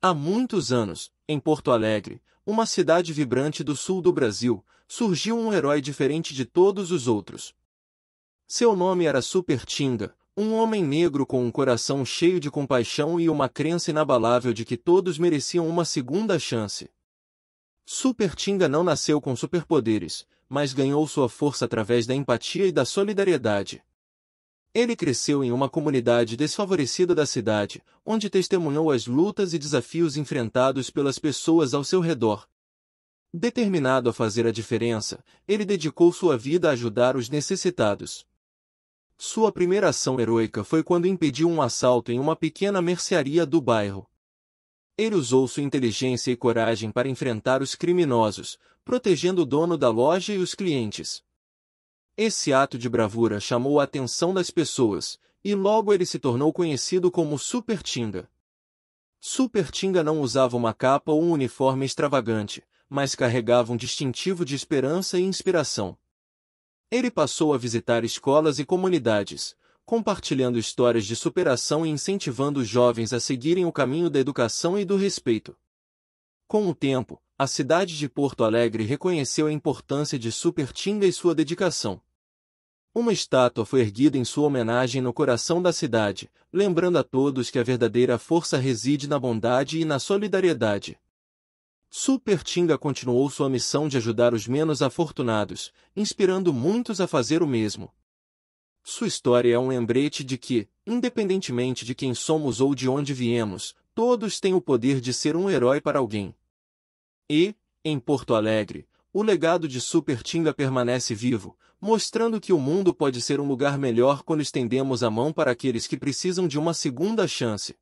Há muitos anos, em Porto Alegre, uma cidade vibrante do sul do Brasil, surgiu um herói diferente de todos os outros. Seu nome era Supertinga, um homem negro com um coração cheio de compaixão e uma crença inabalável de que todos mereciam uma segunda chance. Supertinga não nasceu com superpoderes, mas ganhou sua força através da empatia e da solidariedade. Ele cresceu em uma comunidade desfavorecida da cidade, onde testemunhou as lutas e desafios enfrentados pelas pessoas ao seu redor. Determinado a fazer a diferença, ele dedicou sua vida a ajudar os necessitados. Sua primeira ação heroica foi quando impediu um assalto em uma pequena mercearia do bairro. Ele usou sua inteligência e coragem para enfrentar os criminosos, protegendo o dono da loja e os clientes. Esse ato de bravura chamou a atenção das pessoas, e logo ele se tornou conhecido como Super Tinga. Super Tinga não usava uma capa ou um uniforme extravagante, mas carregava um distintivo de esperança e inspiração. Ele passou a visitar escolas e comunidades, compartilhando histórias de superação e incentivando os jovens a seguirem o caminho da educação e do respeito. Com o tempo, a cidade de Porto Alegre reconheceu a importância de Super Tinga e sua dedicação. Uma estátua foi erguida em sua homenagem no coração da cidade, lembrando a todos que a verdadeira força reside na bondade e na solidariedade. Supertinga continuou sua missão de ajudar os menos afortunados, inspirando muitos a fazer o mesmo. Sua história é um lembrete de que, independentemente de quem somos ou de onde viemos, todos têm o poder de ser um herói para alguém. E, em Porto Alegre, o legado de Super Tinga permanece vivo, mostrando que o mundo pode ser um lugar melhor quando estendemos a mão para aqueles que precisam de uma segunda chance.